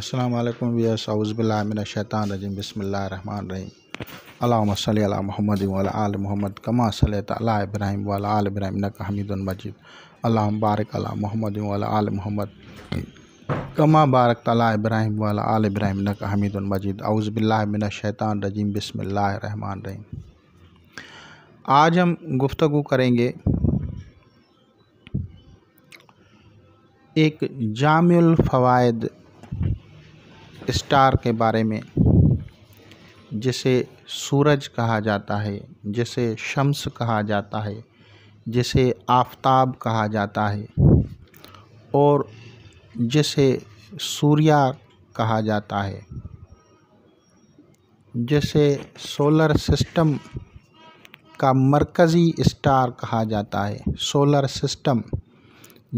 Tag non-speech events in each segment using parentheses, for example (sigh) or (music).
असलम वियस अउज़बिल्लाशैतान रजीम बसमिल्लाम अल्लाम महमद आल मोहम्मद कमा सल तला इब्राहिम वाला आल इब्राहिम नक हमीद मजीद अल्लाह बारक अला मोहम्मद वाला आल मोहम्मद कमा बारक तला इब्राहिम वाल आल इब्राहिम नक हमीद मजीद शैतान रजीम बसमिल्लाम आज हम गुफ्तु करेंगे एक जामिल फ़वाद स्टार के बारे में जिसे सूरज कहा जाता है जिसे शम्स कहा जाता है जिसे आफताब कहा जाता है और जिसे सूर्या कहा जाता है जिसे सोलर सिस्टम का मरकज़ी स्टार कहा जाता है सोलर सिस्टम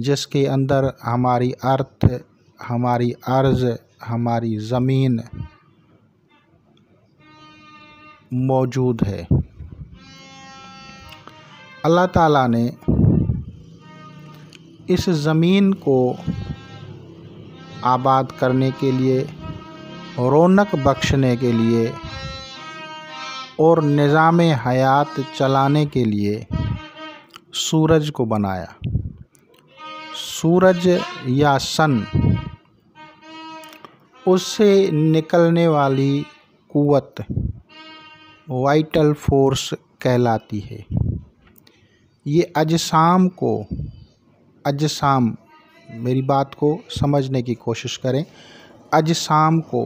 जिसके अंदर हमारी अर्थ हमारी अर्ज़ हमारी ज़मीन मौजूद है अल्लाह ताला ने इस ज़मीन को आबाद करने के लिए रौनक बख्शने के लिए और निज़ाम हयात चलाने के लिए सूरज को बनाया सूरज या सन उससे निकलने वाली कुवत वाइटल फोर्स कहलाती है ये अजसाम को अजसाम मेरी बात को समझने की कोशिश करें अजसाम को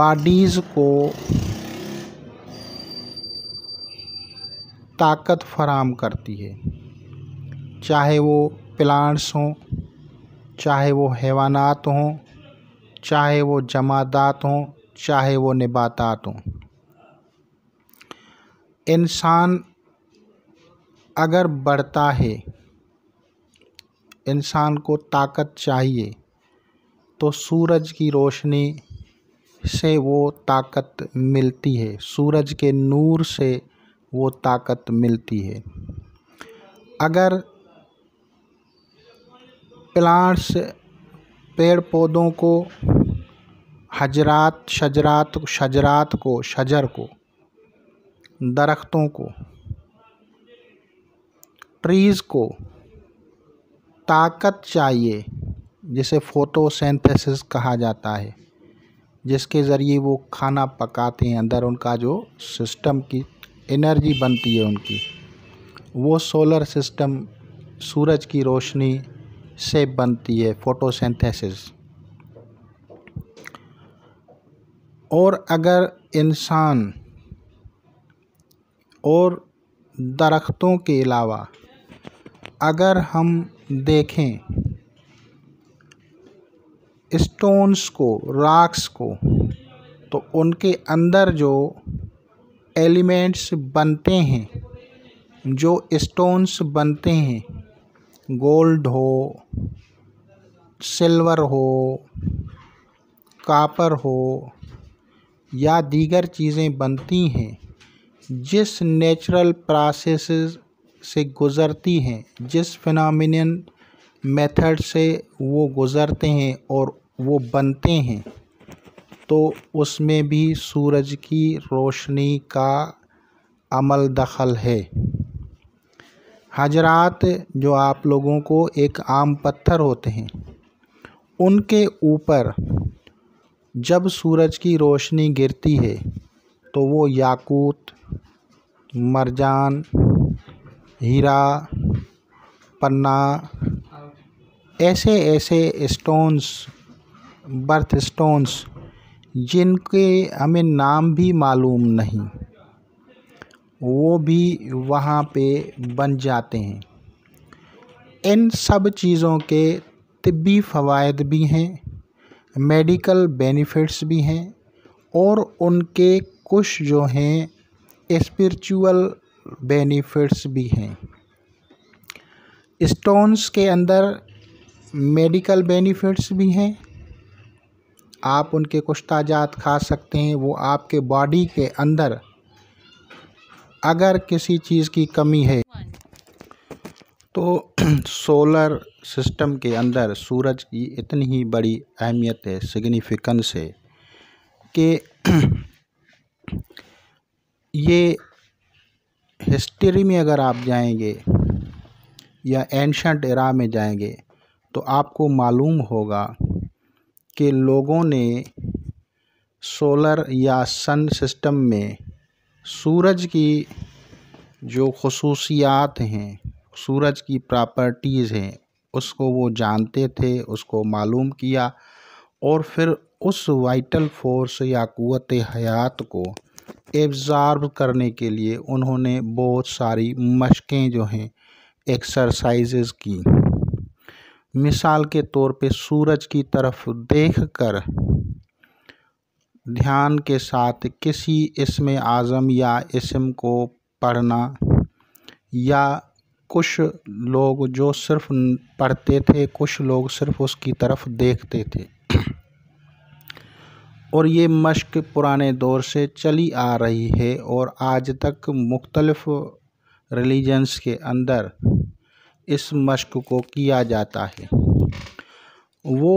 बॉडीज़ को ताकत फराम करती है चाहे वो प्लांट्स हों चाहे वो हैवानात हों चाहे वो जमादात हों चाहे वो निबातात हों इंसान अगर बढ़ता है इंसान को ताकत चाहिए तो सूरज की रोशनी से वो ताकत मिलती है सूरज के नूर से वो ताकत मिलती है अगर प्लांट्स पेड़ पौधों को हजरात शजरात शजरात को शजर को दरख्तों को ट्रीज़ को ताकत चाहिए जिसे फोटोसेंथेसिस कहा जाता है जिसके ज़रिए वो खाना पकाते हैं अंदर उनका जो सिस्टम की एनर्जी बनती है उनकी वो सोलर सिस्टम सूरज की रोशनी से बनती है फोटोसिंथेसिस और अगर इंसान और दरख्तों के अलावा अगर हम देखें स्टोन्स को राक्स को तो उनके अंदर जो एलिमेंट्स बनते हैं जो स्टोन्स बनते हैं गोल्ड हो सिल्वर हो कापर हो या दीगर चीज़ें बनती हैं जिस नेचुरल प्रोसेस से गुज़रती हैं जिस फिनोमिनन मेथड से वो गुज़रते हैं और वो बनते हैं तो उसमें भी सूरज की रोशनी का अमल दखल है हजरात जो आप लोगों को एक आम पत्थर होते हैं उनके ऊपर जब सूरज की रोशनी गिरती है तो वो याकूत मरजान हीरा पन्ना ऐसे ऐसे स्टोन्स बर्थ स्टोन्स जिनके हमें नाम भी मालूम नहीं वो भी वहाँ पे बन जाते हैं इन सब चीज़ों के तबी फ़वाद भी हैं मेडिकल बेनिफिट्स भी हैं और उनके कुछ जो हैं स्पिरिचुअल बेनिफिट्स भी हैं स्टोन्स के अंदर मेडिकल बेनिफिट्स भी हैं आप उनके कुछ ताजात खा सकते हैं वो आपके बॉडी के अंदर अगर किसी चीज़ की कमी है तो (clears throat) सोलर सिस्टम के अंदर सूरज की इतनी ही बड़ी अहमियत है सिग्निफिकेंस है कि (clears throat) ये हिस्ट्री में अगर आप जाएंगे या एंशंट एरा में जाएंगे तो आपको मालूम होगा कि लोगों ने सोलर या सन सिस्टम में सूरज की जो खसूसियात हैं सूरज की प्रॉपर्टीज़ हैं उसको वो जानते थे उसको मालूम किया और फिर उस वाइटल फोर्स या क़वत हयात को एब्ज़ार्ब करने के लिए उन्होंने बहुत सारी मशक़ें जो हैं एक्सरसाइजेस की मिसाल के तौर पे सूरज की तरफ देख कर ध्यान के साथ किसी इसम आज़म या इसम को पढ़ना या कुछ लोग जो सिर्फ पढ़ते थे कुछ लोग सिर्फ उसकी तरफ देखते थे (clears throat) और ये मश्क पुराने दौर से चली आ रही है और आज तक मुख्तलफ़ रिलीजन्स के अंदर इस मश्क को किया जाता है वो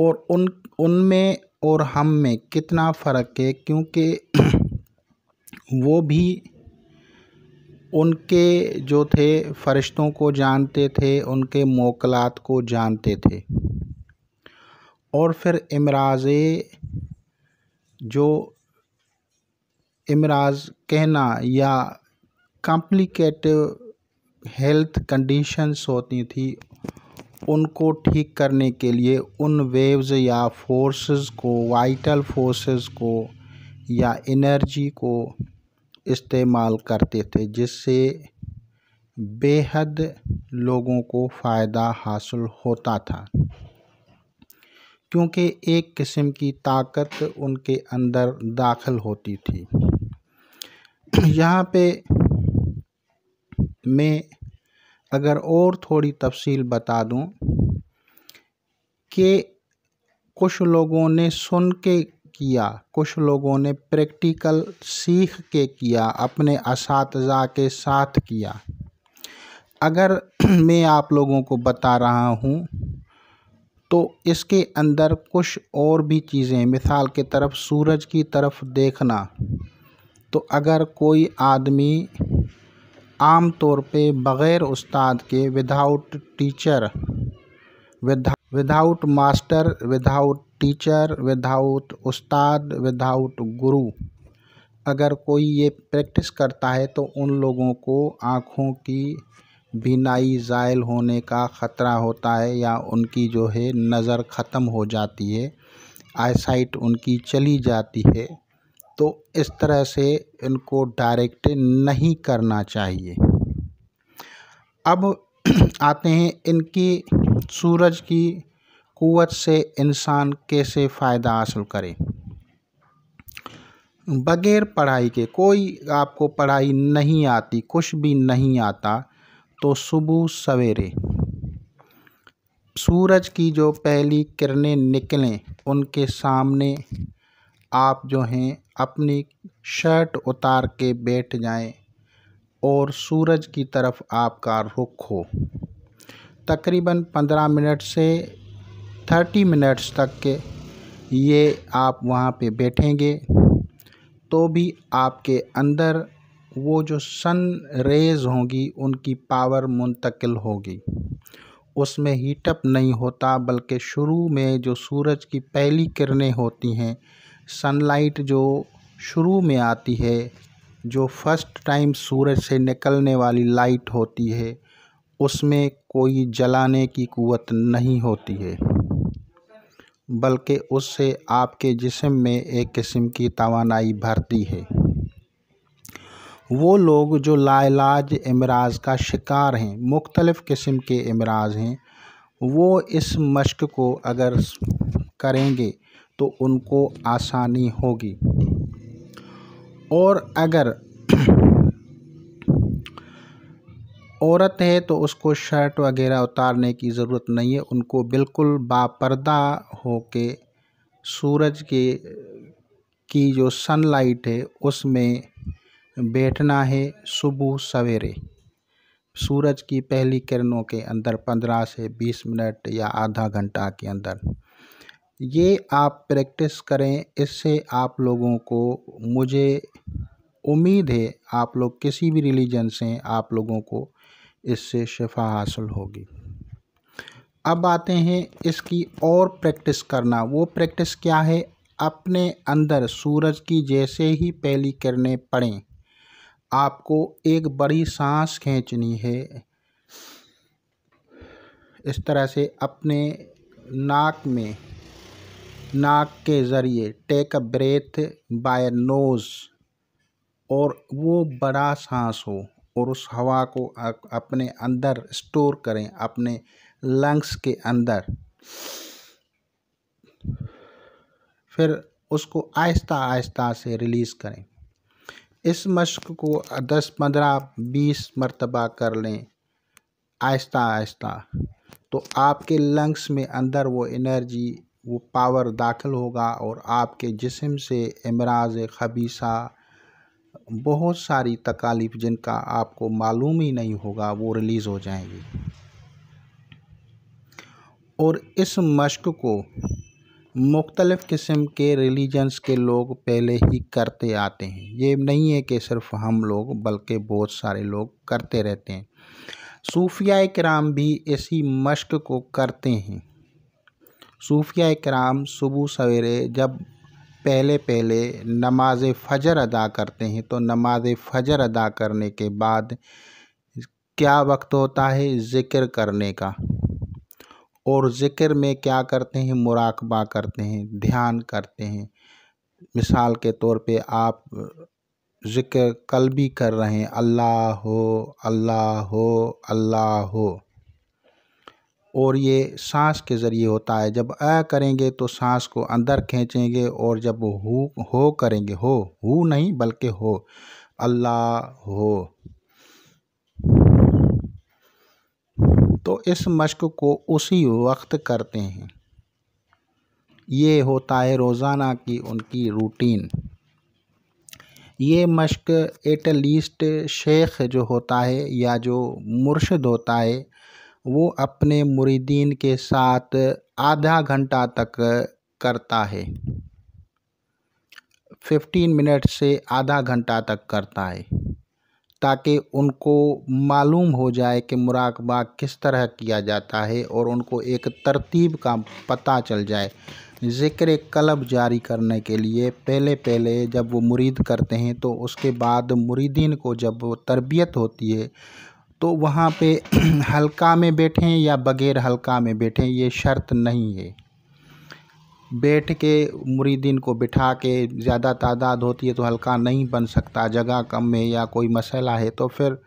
और उन उनमें और हम में कितना फ़र्क है क्योंकि (clears throat) वो भी उनके जो थे फरिश्तों को जानते थे उनके मोकलात को जानते थे और फिर इमराज जो इमराज कहना या कॉम्प्लिकेट हेल्थ कंडीशंस होती थी उनको ठीक करने के लिए उन वेव्स या फोर्सेस को वाइटल फोर्सेस को या एनर्जी को इस्तेमाल करते थे जिससे बेहद लोगों को फ़ायदा हासिल होता था क्योंकि एक किस्म की ताकत उनके अंदर दाखिल होती थी (clears throat) यहाँ पे मैं अगर और थोड़ी तफसील बता दूं कि कुछ लोगों ने सुन के किया कुछ लोगों ने प्रैक्टिकल सीख के किया अपने इस के साथ किया अगर मैं आप लोगों को बता रहा हूँ तो इसके अंदर कुछ और भी चीज़ें मिसाल के तरफ सूरज की तरफ देखना तो अगर कोई आदमी आम तौर पे बग़ैर उस्ताद के without teacher without master without teacher without उस्ताद विदाउट गुरु अगर कोई ये प्रैक्टिस करता है तो उन लोगों को आँखों की बिनाई ज़ायल होने का ख़तरा होता है या उनकी जो है नज़र ख़त्म हो जाती है आईसाइट उनकी चली जाती है तो इस तरह से इनको डायरेक्ट नहीं करना चाहिए अब (clears throat) आते हैं इनकी सूरज की कुवत से इंसान कैसे फ़ायदा हासिल करे बग़ैर पढ़ाई के कोई आपको पढ़ाई नहीं आती कुछ भी नहीं आता तो सुबह सवेरे सूरज की जो पहली किरणें निकलें उनके सामने आप जो हैं अपनी शर्ट उतार के बैठ जाएं और सूरज की तरफ आपका रुख हो तकरीबन पंद्रह मिनट से थर्टी मिनट्स तक के ये आप वहाँ पे बैठेंगे तो भी आपके अंदर वो जो सन रेज़ होंगी उनकी पावर मुंतकिल होगी उसमें हीटअप नहीं होता बल्कि शुरू में जो सूरज की पहली किरणें होती हैं सनलाइट जो शुरू में आती है जो फर्स्ट टाइम सूरज से निकलने वाली लाइट होती है उसमें कोई जलाने की क़ुव्वत नहीं होती है बल्कि उससे आपके जिस्म में एक किस्म की तोानाई भरती है वो लोग जो लाइलाज इमराज का शिकार हैं मुख्तलफ़ किस्म के इमराज हैं वो इस मश्क को अगर करेंगे तो उनको आसानी होगी और अगर औरत है तो उसको शर्ट वगैरह उतारने की ज़रूरत नहीं है उनको बिल्कुल बापर्दा हो के सूरज के की जो सनलाइट है उसमें बैठना है सुबह सवेरे सूरज की पहली किरणों के अंदर पंद्रह से बीस मिनट या आधा घंटा के अंदर ये आप प्रैक्टिस करें इससे आप लोगों को मुझे उम्मीद है आप लोग किसी भी रिलीजन से आप लोगों को इससे शिफा हासिल होगी अब आते हैं इसकी और प्रैक्टिस करना वो प्रैक्टिस क्या है अपने अंदर सूरज की जैसे ही पहली करने पड़ें आपको एक बड़ी सांस खींचनी है इस तरह से अपने नाक में नाक के ज़रिए take a breath by nose और वो बड़ा सांस हो और उस हवा को अपने अंदर स्टोर करें अपने लंग्स के अंदर फिर उसको आहिस्ता आहिस्ता से रिलीज़ करें इस मश्क को दस पंद्रह बीस मरतबा कर लें आहिस्ता आहिस्ता तो आपके लंग्स में अंदर वो एनर्जी वो पावर दाखिल होगा और आपके जिसम से अमराज खबीसा बहुत सारी तकालीफ जिनका आपको मालूम ही नहीं होगा वो रिलीज़ हो जाएंगी और इस मश्क को मुख्तलफ़ किस्म के रिलीजन्स के लोग पहले ही करते आते हैं ये नहीं है कि सिर्फ हम लोग बल्कि बहुत सारे लोग करते रहते हैं सूफिया कराम भी इसी मश्क को करते हैं सूफिया कराम सुबह सवेरे जब पहले पहले नमाज फजर अदा करते हैं तो नमाज फजर अदा करने के बाद क्या वक्त होता है ज़िक्र करने का और ज़िक्र में क्या करते हैं मुराकबा करते हैं ध्यान करते हैं मिसाल के तौर पे आप ज़िक्र कल भी कर रहे हैं अल्लाह हो अल्लाह हो अल्लाह हो और ये सांस के ज़रिए होता है जब अ करेंगे तो सांस को अंदर खींचेंगे और जब हु हो करेंगे हो हु नहीं बल्कि हो अल्लाह हो तो इस मश्क को उसी वक्त करते हैं ये होता है रोज़ाना की उनकी रूटीन ये मश्क एट लीस्ट शेख जो होता है या जो मुर्शद होता है वो अपने मुरीदीन के साथ आधा घंटा तक करता है फिफ्टीन मिनट से आधा घंटा तक करता है ताकि उनको मालूम हो जाए कि मुराकबा किस तरह किया जाता है और उनको एक तरतीब का पता चल जाए ज़िक्र कलब जारी करने के लिए पहले पहले जब वो मुरीद करते हैं तो उसके बाद मुरीदीन को जब वो तरबियत होती है तो वहाँ पे (clears throat) हल्का में बैठें या बग़ैर हल्का में बैठें ये शर्त नहीं है बैठ के मुरीदीन को बिठा के ज़्यादा तादाद होती है तो हल्का नहीं बन सकता जगह कम है या कोई मसला है तो फिर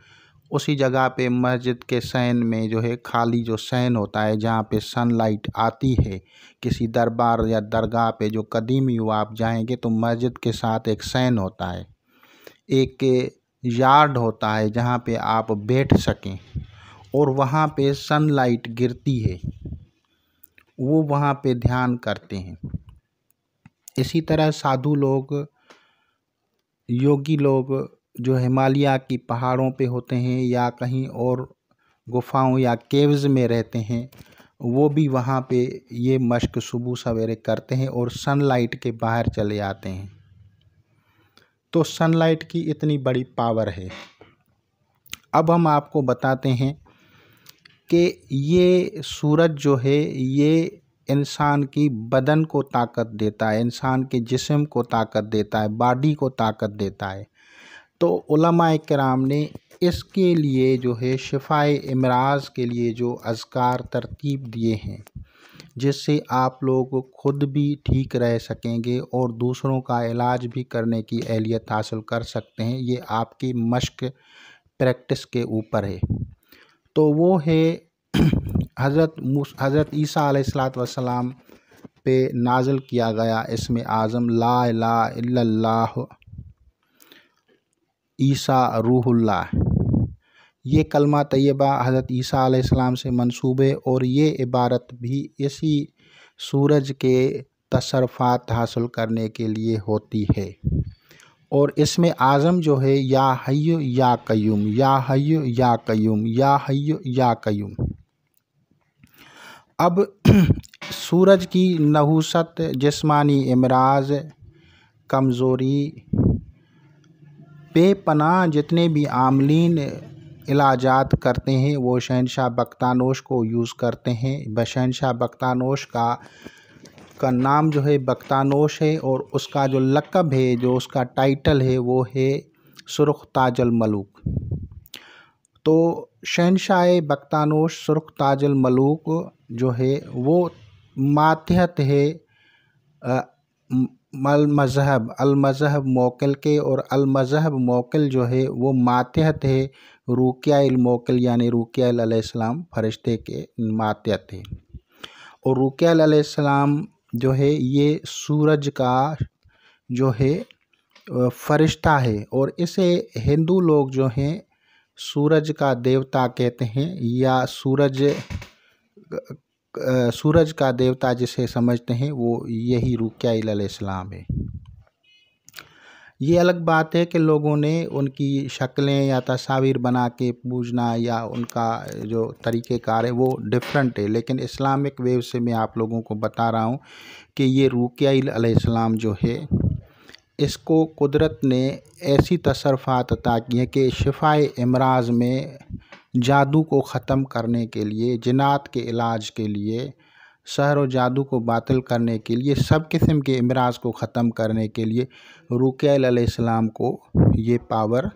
उसी जगह पे मस्जिद के सैन में जो है खाली जो सैन होता है जहाँ पे सनलाइट आती है किसी दरबार या दरगाह पे जो कदीमी हुआ आप जाएंगे तो मस्जिद के साथ एक सैन होता है एक यार्ड होता है जहाँ पे आप बैठ सकें और वहाँ पे सनलाइट गिरती है वो वहाँ पे ध्यान करते हैं इसी तरह साधु लोग योगी लोग जो हिमालय की पहाड़ों पे होते हैं या कहीं और गुफाओं या केव्स में रहते हैं वो भी वहाँ पे ये मश्क सुबह सवेरे करते हैं और सनलाइट के बाहर चले आते हैं तो सनलाइट की इतनी बड़ी पावर है अब हम आपको बताते हैं कि ये सूरज जो है ये इंसान की बदन को ताकत देता है इंसान के जिस्म को ताकत देता है बॉडी को ताकत देता है तो उलमा कराम ने इसके लिए जो है शिफाए इमराज के लिए जो अजकार तरतीब दिए हैं जिससे आप लोग खुद भी ठीक रह सकेंगे और दूसरों का इलाज भी करने की अहलियत हासिल कर सकते हैं ये आपकी मश्क प्रैक्टिस के ऊपर है तो वो है (clears throat) हज़रत हज़रत ईसा आलात वसलाम पे नाजल किया गया इसमें आज़म ला ला ईसा रूहुल्ला ये कलमा तैयबा हज़रत ईसा से मंसूबे और ये इबारत भी इसी सूरज के तसरफ़ात हासिल करने के लिए होती है और इसमें आज़म जो है या हय्य या कयूम या हय्य या कयूम या हय्य या कयूम अब (clears throat) सूरज की नहूसत जिस्मानी इमराज कमज़ोरी बेपनाह जितने भी आमलिन इलाजात करते हैं वो शहनशाह बख्तानोश को यूज़ करते हैं शहनशाह बख्तानोश का का नाम जो है बख्तानोश है और उसका जो लकब है जो उसका टाइटल है वो है सुरख ताजल मलूक तो शहनशाह बख्तानोश सुरख ताजल मलूक जो है वो मातहत है मज़हब मजहब मोकिल के और मजहब मोकिल जो है वो मातहत है रुकिया मोकिल यानी रुकियाल फरिश्ते के मात्य थे और रुकियाल जो है ये सूरज का जो है फरिश्ता है और इसे हिंदू लोग जो हैं सूरज का देवता कहते हैं या सूरज सूरज का देवता जिसे समझते हैं वो यही रुकियाल है ये अलग बात है कि लोगों ने उनकी शक्लें या तस्वीर बना के पूजना या उनका जो तरीक़ेकार है वो डिफरेंट है लेकिन इस्लामिक वेव से मैं आप लोगों को बता रहा हूँ कि ये रूकियाम जो है इसको कुदरत ने ऐसी तसरफ़ात अता की हैं कि शिफाए इमराज में जादू को ख़त्म करने के लिए जिनात के इलाज के लिए शहर और जादू को बातिल करने के लिए सब किस्म के अमराज को ख़त्म करने के लिए रुकैल को ये पावर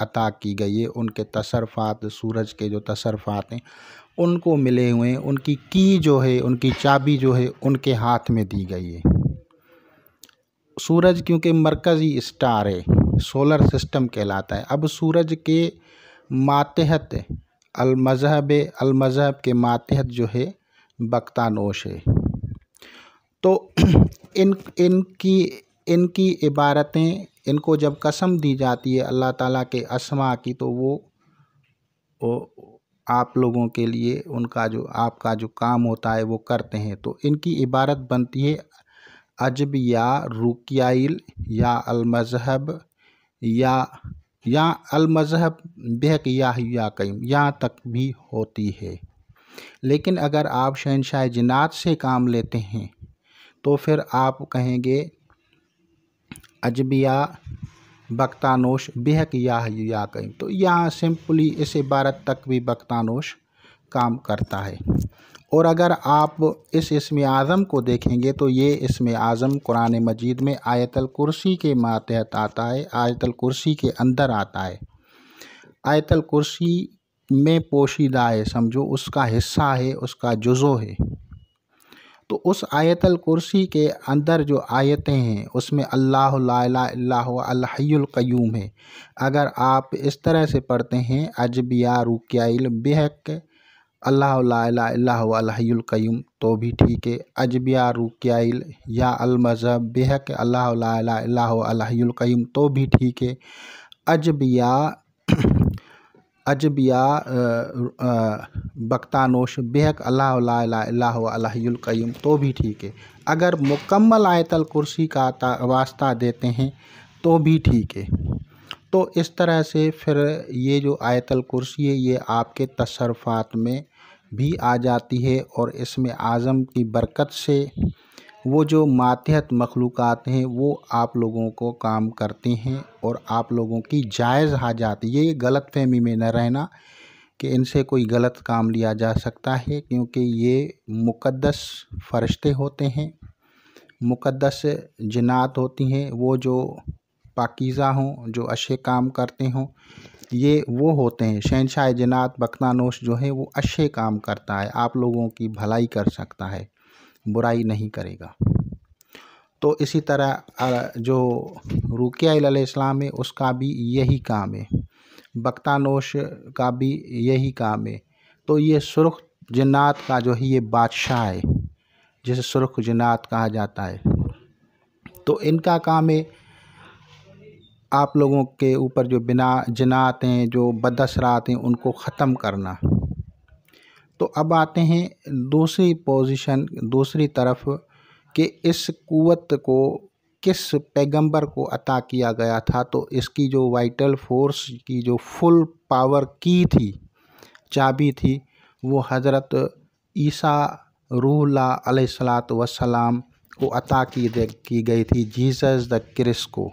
अता की गई है उनके तसरफ़ात सूरज के जो तसरफ़ात हैं उनको मिले हुए हैं उनकी की जो है उनकी चाबी जो है उनके हाथ में दी गई है सूरज क्योंकि मरकज़ी स्टार है सोलर सिस्टम कहलाता है अब सूरज के मातहत अलमजहब अलमजहब के मातहत जो है बक्तानोश है तो (clears throat) इन इनकी इनकी इबारतें इनको जब कसम दी जाती है अल्लाह ताला के असमा की तो वो, वो आप लोगों के लिए उनका जो आपका जो काम होता है वो करते हैं तो इनकी इबारत बनती है अजब या रुकियाल या अलमजहब या या अलमजहब बेहक या, या कईम यहाँ तक भी होती है लेकिन अगर आप शहनशाह जिनात से काम लेते हैं तो फिर आप कहेंगे अजबिया बक्तानोश बेहक याह या कहीं तो यहाँ सिंपली इस इबारत तक भी बक्तानोश काम करता है और अगर आप इस इसम आज़म को देखेंगे तो ये इसम आज़म कुरान मजीद में आयतल कुर्सी के मातहत आता है आयतल कुर्सी के अंदर आता है आयतल कुर्सी में पोशीदा है समझो उसका हिस्सा है उसका जुज़ो है तो उस आयतल कुर्सी के अंदर जो आयतें हैं उसमें अल्लाह लाहयूम है अगर आप इस तरह से पढ़ते हैं अजबिया रुकिया बेहक अल्लाह लाहयूम तो भी ठीक है अजबिया रुकिया या अलमज़हब बेहक अल्लाह लाहयूम तो भी ठीक है अजबिया अजबिया बक्तानोश बेहक अल्लाहल्लाकयूम तो भी ठीक है अगर मुकम्मल आयतल कुर्सी का वास्ता देते हैं तो भी ठीक है तो इस तरह से फिर ये जो आयतल कुर्सी है ये आपके तसरफ़ात में भी आ जाती है और इसमें आज़म की बरकत से वो जो मातहत मखलूक़ात हैं वो आप लोगों को काम करते हैं और आप लोगों की जायज़ हाजात ये गलत फहमी में न रहना कि इनसे कोई गलत काम लिया जा सकता है क्योंकि ये मुक़दस फरिश्ते होते हैं मुक़दस जिनात होती हैं वो जो पाकिज़ा हों जो अच्छे काम करते हों ये वो होते हैं शहनशाह जनात बखनानोश जो है वो अच्छे काम करता है आप लोगों की भलाई कर सकता है बुराई नहीं करेगा तो इसी तरह जो रुकिया इस्लाम है उसका भी यही काम है बक्तानोश का भी यही काम है तो ये सुरख जन्नात का जो है ये बादशाह है जिसे सुरख जन्नात कहा जाता है तो इनका काम है आप लोगों के ऊपर जो बिना जनात हैं जो बदसरात हैं उनको ख़त्म करना तो अब आते हैं दूसरी पोजीशन दूसरी तरफ कि इस कुवत को किस पैगंबर को अता किया गया था तो इसकी जो वाइटल फोर्स की जो फुल पावर की थी चाबी थी वो हज़रत ईसा रूहला सलात वसलाम को अता की की गई थी जीसस द क्रिस को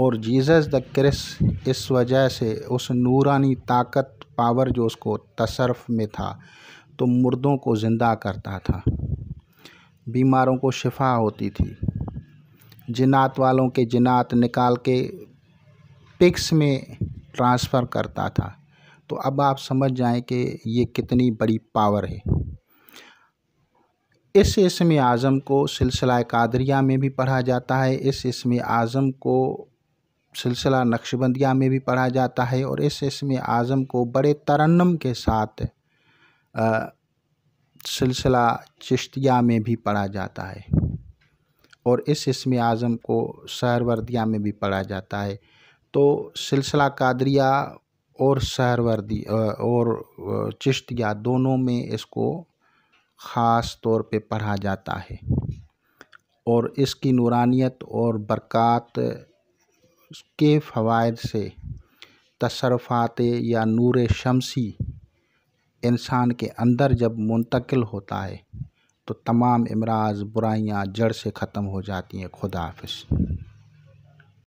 और जीसस द क्रिस इस वजह से उस नूरानी ताकत पावर जो उसको तसरफ में था तो मुर्दों को ज़िंदा करता था बीमारों को शिफा होती थी जिनात वालों के जिनात निकाल के पिक्स में ट्रांसफ़र करता था तो अब आप समझ जाएं कि ये कितनी बड़ी पावर है इस इसम आज़म को सिलसिला कादरिया में भी पढ़ा जाता है इस इसम आज़म को सिलसिला नक्शबंदिया में भी पढ़ा जाता है और इस इसमें आज़म को बड़े तरन्नम के साथ सिलसिला चश्तिया में भी पढ़ा जाता है और इस इसमें आज़म को सहरवर्दिया में भी पढ़ा जाता है तो सिलसिला कादरिया और सहरवर्दी और चश्तिया दोनों में इसको ख़ास तौर पे पढ़ा जाता है और इसकी नूरानियत और बरक़ात के फ़वाद से तसरफ़ात या नूर शमसी इंसान के अंदर जब मुंतकिल होता है तो तमाम इमराज बुराइयाँ जड़ से ख़त्म हो जाती हैं खुदा